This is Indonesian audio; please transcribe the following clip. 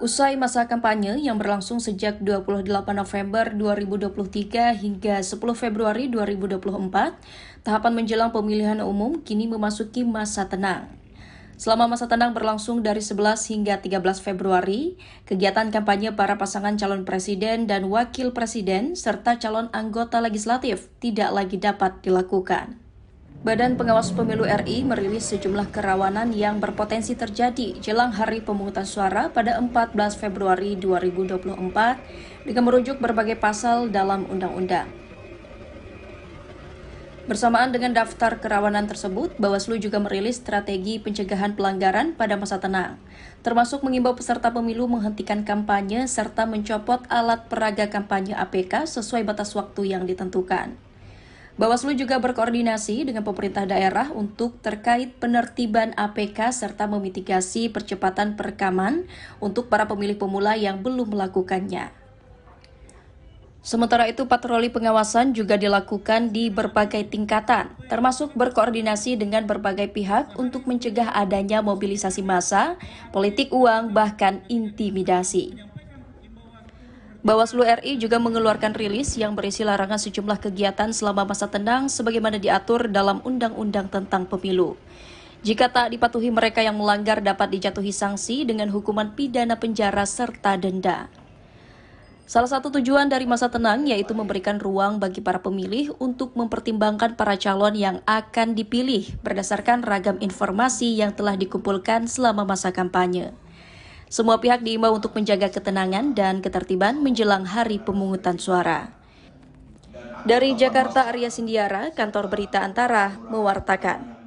Usai masa kampanye yang berlangsung sejak 28 November 2023 hingga 10 Februari 2024, tahapan menjelang pemilihan umum kini memasuki masa tenang. Selama masa tenang berlangsung dari 11 hingga 13 Februari, kegiatan kampanye para pasangan calon presiden dan wakil presiden serta calon anggota legislatif tidak lagi dapat dilakukan. Badan Pengawas Pemilu RI merilis sejumlah kerawanan yang berpotensi terjadi jelang hari pemungutan suara pada 14 Februari 2024 dengan merujuk berbagai pasal dalam undang-undang. Bersamaan dengan daftar kerawanan tersebut, Bawaslu juga merilis strategi pencegahan pelanggaran pada masa tenang, termasuk mengimbau peserta pemilu menghentikan kampanye serta mencopot alat peraga kampanye APK sesuai batas waktu yang ditentukan. Bawaslu juga berkoordinasi dengan pemerintah daerah untuk terkait penertiban APK serta memitigasi percepatan perekaman untuk para pemilih pemula yang belum melakukannya. Sementara itu, patroli pengawasan juga dilakukan di berbagai tingkatan, termasuk berkoordinasi dengan berbagai pihak untuk mencegah adanya mobilisasi massa, politik uang, bahkan intimidasi. Bawaslu RI juga mengeluarkan rilis yang berisi larangan sejumlah kegiatan selama masa tenang sebagaimana diatur dalam Undang-Undang tentang Pemilu. Jika tak dipatuhi mereka yang melanggar dapat dijatuhi sanksi dengan hukuman pidana penjara serta denda. Salah satu tujuan dari masa tenang yaitu memberikan ruang bagi para pemilih untuk mempertimbangkan para calon yang akan dipilih berdasarkan ragam informasi yang telah dikumpulkan selama masa kampanye. Semua pihak diimbau untuk menjaga ketenangan dan ketertiban menjelang hari pemungutan suara. Dari Jakarta, Arya Sindiara, Kantor Berita Antara, mewartakan.